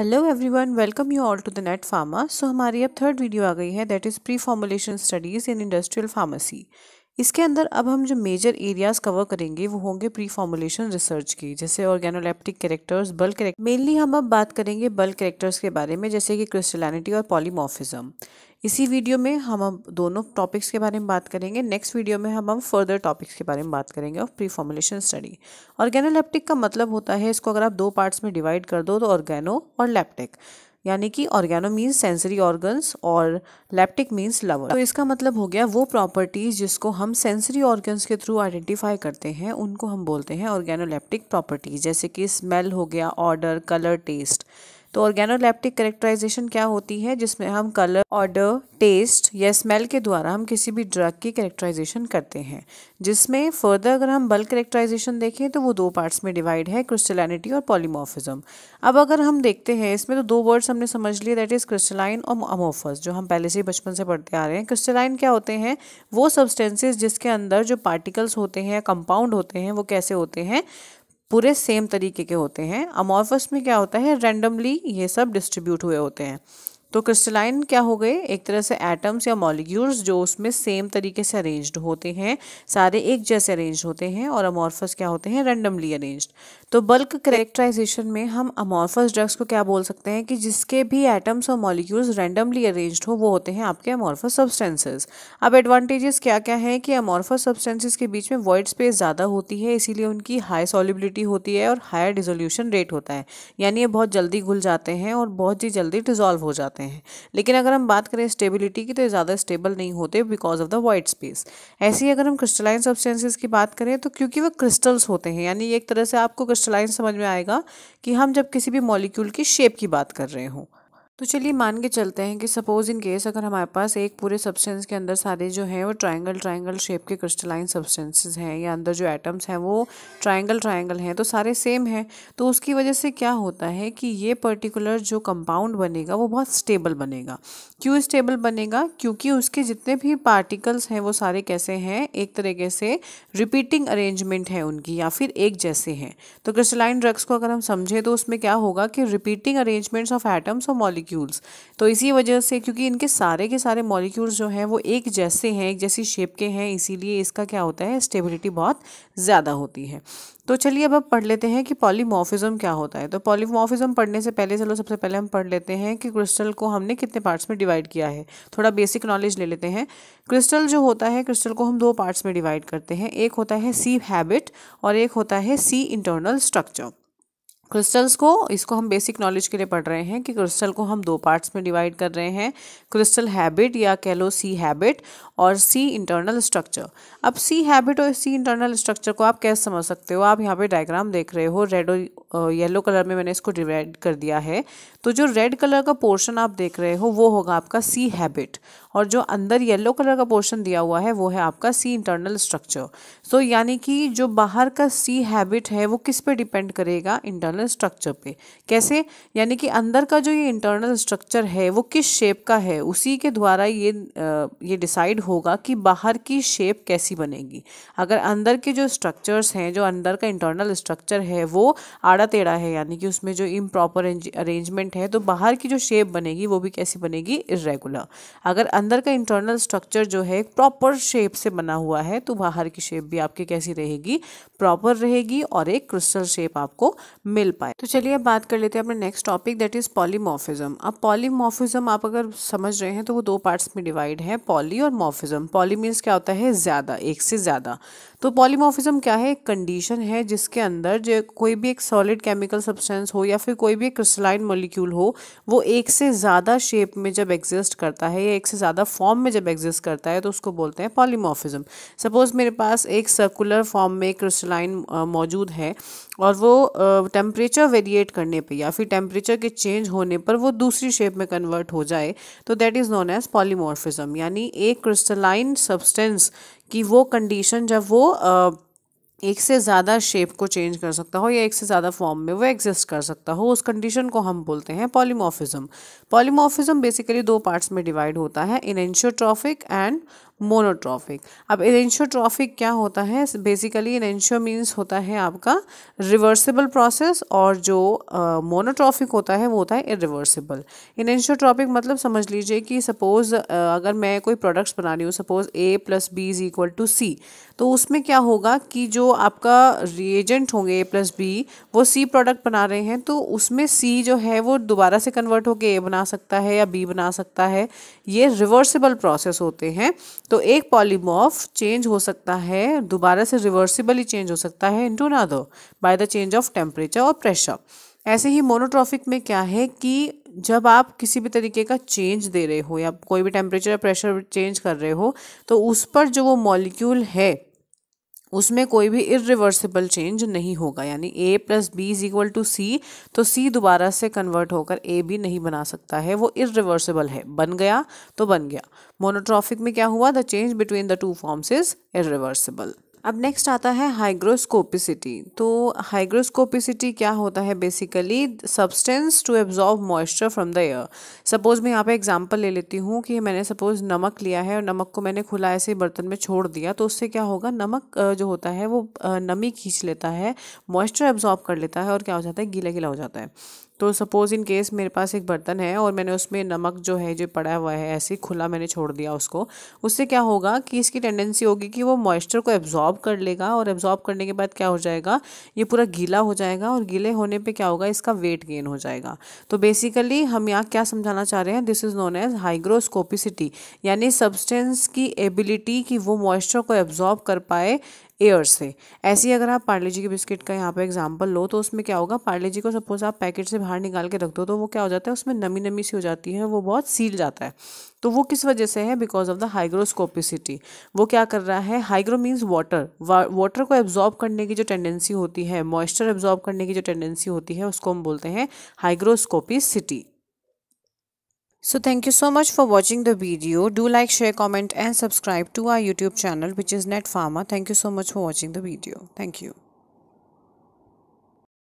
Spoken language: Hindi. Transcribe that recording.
Hello everyone welcome you all to the net pharma so हमारी अब थर्ड वीडियो आ गई है that is pre formulation studies in industrial pharmacy इसके अंदर अब हम जो मेजर एरियाज कवर करेंगे वो होंगे प्री फॉर्मुलेशन रिसर्च की जैसे organoleptic characters bulk character mainly हम अब बात करेंगे बल्क कैरेक्टर्स के बारे में जैसे कि क्रिस्टलैनिटी और पॉलीमोफिज्म इसी वीडियो में हम अब दोनों टॉपिक्स के बारे में बात करेंगे नेक्स्ट वीडियो में हम हम फर्दर टॉपिक्स के बारे में बात करेंगे of pre formulation study organoleptic का मतलब होता है इसको अगर आप दो पार्ट्स में डिवाइड कर दो तो ऑर्गेनो और लैप्टिक यानी कि ऑर्गेनो मीन्स सेंसरी ऑर्गन्स और लैप्टिक मीन्स लवर तो इसका मतलब हो गया वो प्रॉपर्टीज़ जिसको हम सेंसरी ऑर्गन्स के थ्रू आइडेंटिफाई करते हैं उनको हम बोलते हैं ऑर्गेनोलैप्टिक प्रॉपर्टीज जैसे कि स्मेल हो गया ऑर्डर कलर टेस्ट तो ऑर्गेनोलैप्टिक करेक्टराइजेशन क्या होती है जिसमें हम कलर ऑर्डर टेस्ट या स्मेल के द्वारा हम किसी भी ड्रग की करेक्टराइजेशन करते हैं जिसमें फर्दर अगर हम बल्क करेक्टराइजेशन देखें तो वो दो पार्ट्स में डिवाइड है क्रिस्टलैनिटी और पॉलीमोफिज्म अब अगर हम देखते हैं इसमें तो दो वर्ड्स हमने समझ लिए दैट इज़ क्रिस्टलाइन और अमोफस जो हम पहले से ही बचपन से पढ़ते आ रहे हैं क्रिस्टलाइन क्या होते हैं वो सब्सटेंसेज जिसके अंदर जो पार्टिकल्स होते हैं या कंपाउंड होते हैं वो कैसे होते हैं पूरे सेम तरीके के होते हैं अमॉर्फस में क्या होता है रैंडमली ये सब डिस्ट्रीब्यूट हुए होते हैं तो क्रिस्टलाइन क्या हो गए एक तरह से एटम्स या मॉलिक्यूल्स जो उसमें सेम तरीके से अरेंज्ड होते हैं सारे एक जैसे अरेंज होते हैं और अमॉर्फस क्या होते हैं रैंडमली अरेंज्ड तो बल्क करेक्टराइजेशन में हम अमॉर्फस ड्रग्स को क्या बोल सकते हैं कि जिसके भी एटम्स और मॉलिक्यूल्स रैंडमली अरेंज्ड हो वो होते हैं आपके अमॉर्फस सब्सटेंसेज अब एडवांटेजेस क्या क्या हैं कि अमॉर्फस सब्सटेंसेज के बीच में वर्ड स्पेस ज़्यादा होती है इसीलिए उनकी हाई सॉलिबिलिटी होती है और हायर डिजोल्यूशन रेट होता है यानी ये बहुत जल्दी घुल जाते हैं और बहुत ही जल्दी डिजॉल्व हो जाते हैं सकते हैं लेकिन अगर हम बात करें स्टेबिलिटी की तो ये ज़्यादा स्टेबल नहीं होते because of the void space ऐसे ही अगर हम क्रिस्टलाइन सब्सटेंसेज की बात करें तो क्योंकि वह क्रिस्टल्स होते हैं यानी एक तरह से आपको क्रिस्टलाइन समझ में आएगा कि हम जब किसी भी मॉलिक्यूल की शेप की बात कर रहे हों तो चलिए मान के चलते हैं कि सपोज़ इन केस अगर हमारे पास एक पूरे सब्सटेंस के अंदर सारे जो हैं वो ट्रायंगल ट्रायंगल शेप के क्रिस्टलाइन सब्सटेंसेस हैं या अंदर जो एटम्स हैं वो ट्रायंगल ट्रायंगल हैं तो सारे सेम हैं तो उसकी वजह से क्या होता है कि ये पर्टिकुलर जो कंपाउंड बनेगा वो बहुत स्टेबल बनेगा क्यों स्टेबल बनेगा क्योंकि उसके जितने भी पार्टिकल्स हैं वो सारे कैसे हैं एक तरीके से रिपीटिंग अरेंजमेंट है उनकी या फिर एक जैसे हैं तो क्रिस्टलाइन ड्रग्स को अगर हम समझें तो उसमें क्या होगा कि रिपीटिंग अरेंजमेंट्स ऑफ एटम्स और मॉलिक मॉलिक्यूल्स तो इसी वजह से क्योंकि इनके सारे के सारे मॉलिक्यूल्स जो हैं वो एक जैसे हैं एक जैसी शेप के हैं इसीलिए इसका क्या होता है स्टेबिलिटी बहुत ज़्यादा होती है तो चलिए अब अब पढ़ लेते हैं कि पॉलीमोफिज़म क्या होता है तो पॉलीमोफिज़म पढ़ने से पहले चलो सबसे पहले हम पढ़ लेते हैं कि क्रिस्टल को हमने कितने पार्ट्स में डिवाइड किया है थोड़ा बेसिक नॉलेज ले लेते हैं क्रिस्टल जो होता है क्रिस्टल को हम दो पार्ट्स में डिवाइड करते हैं एक होता है सी हैबिट और एक होता है सी इंटरनल स्ट्रक्चर क्रिस्टल्स को इसको हम बेसिक नॉलेज के लिए पढ़ रहे हैं कि क्रिस्टल को हम दो पार्ट्स में डिवाइड कर रहे हैं क्रिस्टल हैबिट या कह लो सी हैबिट और सी इंटरनल स्ट्रक्चर अब सी हैबिट और सी इंटरनल स्ट्रक्चर को आप कैसे समझ सकते हो आप यहाँ पे डायग्राम देख रहे हो रेड येलो कलर में मैंने इसको डिवाइड कर दिया है तो जो रेड कलर का पोर्शन आप देख रहे हो वो होगा आपका सी हैबिट और जो अंदर येलो कलर का पोर्शन दिया हुआ है वो है आपका सी इंटरनल स्ट्रक्चर सो यानी कि जो बाहर का सी हैबिट है वो किस पे डिपेंड करेगा इंटरनल स्ट्रक्चर पे कैसे यानी कि अंदर का जो ये इंटरनल स्ट्रक्चर है वो किस शेप का है उसी के द्वारा ये ये डिसाइड होगा कि बाहर की शेप कैसी बनेगी अगर अंदर के जो स्ट्रक्चर्स हैं जो अंदर का इंटरनल स्ट्रक्चर है वो आड़ आड़ा टेढ़ा है यानी कि उसमें जो इम प्रॉपर अरेंजमेंट है तो बाहर की जो शेप बनेगी वो भी कैसी बनेगी इरेगुलर अगर अंदर का इंटरनल स्ट्रक्चर जो है प्रॉपर शेप से बना हुआ है तो बाहर की शेप भी आपकी कैसी रहेगी प्रॉपर रहेगी और एक क्रिस्टल शेप आपको मिल पाए तो चलिए अब बात कर लेते हैं अपने next topic that is polymorphism अब पॉलीमोफिज्म आप अगर समझ रहे हैं तो वो दो पार्ट्स में डिवाइड है पॉली और मोफिज्म पॉली मीन्स क्या होता है ज़्यादा एक से ज़्यादा तो पॉलीमोफिज्म क्या है एक कंडीशन है जिसके अंदर जो कोई भी एक सॉलिड केमिकल सब्सटेंस हो या फिर कोई भी एक क्रिस्टलाइन मोलिक्यूल हो वो एक से ज़्यादा शेप में जब एग्जिस्ट करता है या एक से ज़्यादा फॉर्म में जब एग्जिस्ट करता है तो उसको बोलते हैं पॉलीमोफिज्म सपोज मेरे पास एक सर्कुलर फॉर्म में क्रिस्टलाइन मौजूद है और वो टेम्परेचर वेरिएट करने पे या फिर टेम्परेचर के चेंज होने पर वो दूसरी शेप में कन्वर्ट हो जाए तो that is known as polymorphism यानी एक क्रिस्टलाइन सब्सटेंस की वो कंडीशन जब वो uh, एक से ज़्यादा शेप को चेंज कर सकता हो या एक से ज़्यादा फॉर्म में वो एग्जिस्ट कर सकता हो उस कंडीशन को हम बोलते हैं पॉलीमॉर्फिज्म पॉलीमॉर्फिज्म बेसिकली दो पार्ट्स में डिवाइड होता है इनशियोट्रॉफिक एंड मोनोट्रॉफिक अब इरेंशियोट्रॉफिक क्या होता है बेसिकली इरेंशियो मीन्स होता है आपका रिवर्सिबल प्रोसेस और जो मोनोट्रॉफिक uh, होता है वो होता है इरिवर्सिबल इरेंशियोट्रॉफिक मतलब समझ लीजिए कि सपोज़ uh, अगर मैं कोई प्रोडक्ट्स बना रही हूँ suppose A plus B is equal to C तो उसमें क्या होगा कि जो आपका रिएजेंट होंगे ए प्लस बी वो सी प्रोडक्ट बना रहे हैं तो उसमें सी जो है वो दोबारा से कन्वर्ट होकर ए बना सकता है या बी बना सकता है ये रिवर्सिबल प्रोसेस होते हैं तो एक पॉलीमॉर्फ चेंज हो सकता है दोबारा से रिवर्सिबली चेंज हो सकता है ना दो by the change of temperature और प्रेशर ऐसे ही मोनोट्रॉफिक में क्या है कि जब आप किसी भी तरीके का चेंज दे रहे हो या कोई भी टेम्परेचर या प्रेशर चेंज कर रहे हो तो उस पर जो वो मॉलिक्यूल है उसमें कोई भी इरिवर्सिबल चेंज नहीं होगा यानी A plus B is equal to C तो सी दोबारा से कन्वर्ट होकर ए भी नहीं बना सकता है वो इरिवर्सिबल है बन गया तो बन गया मोनोट्रॉफिक में क्या हुआ the change between the two forms is irreversible अब नेक्स्ट आता है हाइग्रोस्कोपिसिटी तो हाइग्रोस्कोपिसिटी क्या होता है basically substance to absorb moisture from the air suppose मैं यहाँ पे एग्जांपल ले लेती हूँ कि मैंने सपोज़ नमक लिया है और नमक को मैंने खुला ऐसे बर्तन में छोड़ दिया तो उससे क्या होगा नमक जो होता है वो नमी खींच लेता है मॉइस्चर एब्जॉर्ब कर लेता है और क्या हो जाता है गीला गीला हो जाता है तो सपोज़ इन केस मेरे पास एक बर्तन है और मैंने उसमें नमक जो है जो पड़ा हुआ है ऐसे खुला मैंने छोड़ दिया उसको उससे क्या होगा कि इसकी टेंडेंसी होगी कि वो मॉइस्चर को एब्जॉर्ब कर लेगा और एब्जॉर्ब करने के बाद क्या हो जाएगा ये पूरा गीला हो जाएगा और गीले होने पर क्या होगा इसका वेट गेन हो जाएगा तो बेसिकली हम यहाँ क्या समझाना चाह रहे हैं this is known as hygroscopicity यानी सब्सटेंस की एबिलिटी कि वो मॉइस्चर को एब्जॉर्ब कर पाए एयर से ऐसी अगर आप पार्ले जी के बिस्किट का यहाँ पर एग्जाम्पल लो तो उसमें क्या होगा पार्ले जी को सपोज आप पैकेट से बाहर निकाल के रख दो तो वो क्या हो जाता है उसमें नमी नमी सी हो जाती है वो बहुत सील जाता है तो वो किस वजह से है बिकॉज ऑफ द हाइग्रोस्कोपिसिटी वो क्या कर रहा है हाइग्रो मीन्स वाटर वाटर को एब्जॉर्ब करने की जो टेंडेंसी होती है मॉइस्चर एब्जॉर्ब करने की जो टेंडेंसी होती है उसको हम बोलते हैं hygroscopicity So thank you so much for watching the video. Do like, share, comment and subscribe to our YouTube channel which is Net Pharma. Thank you so much for watching the video. Thank you.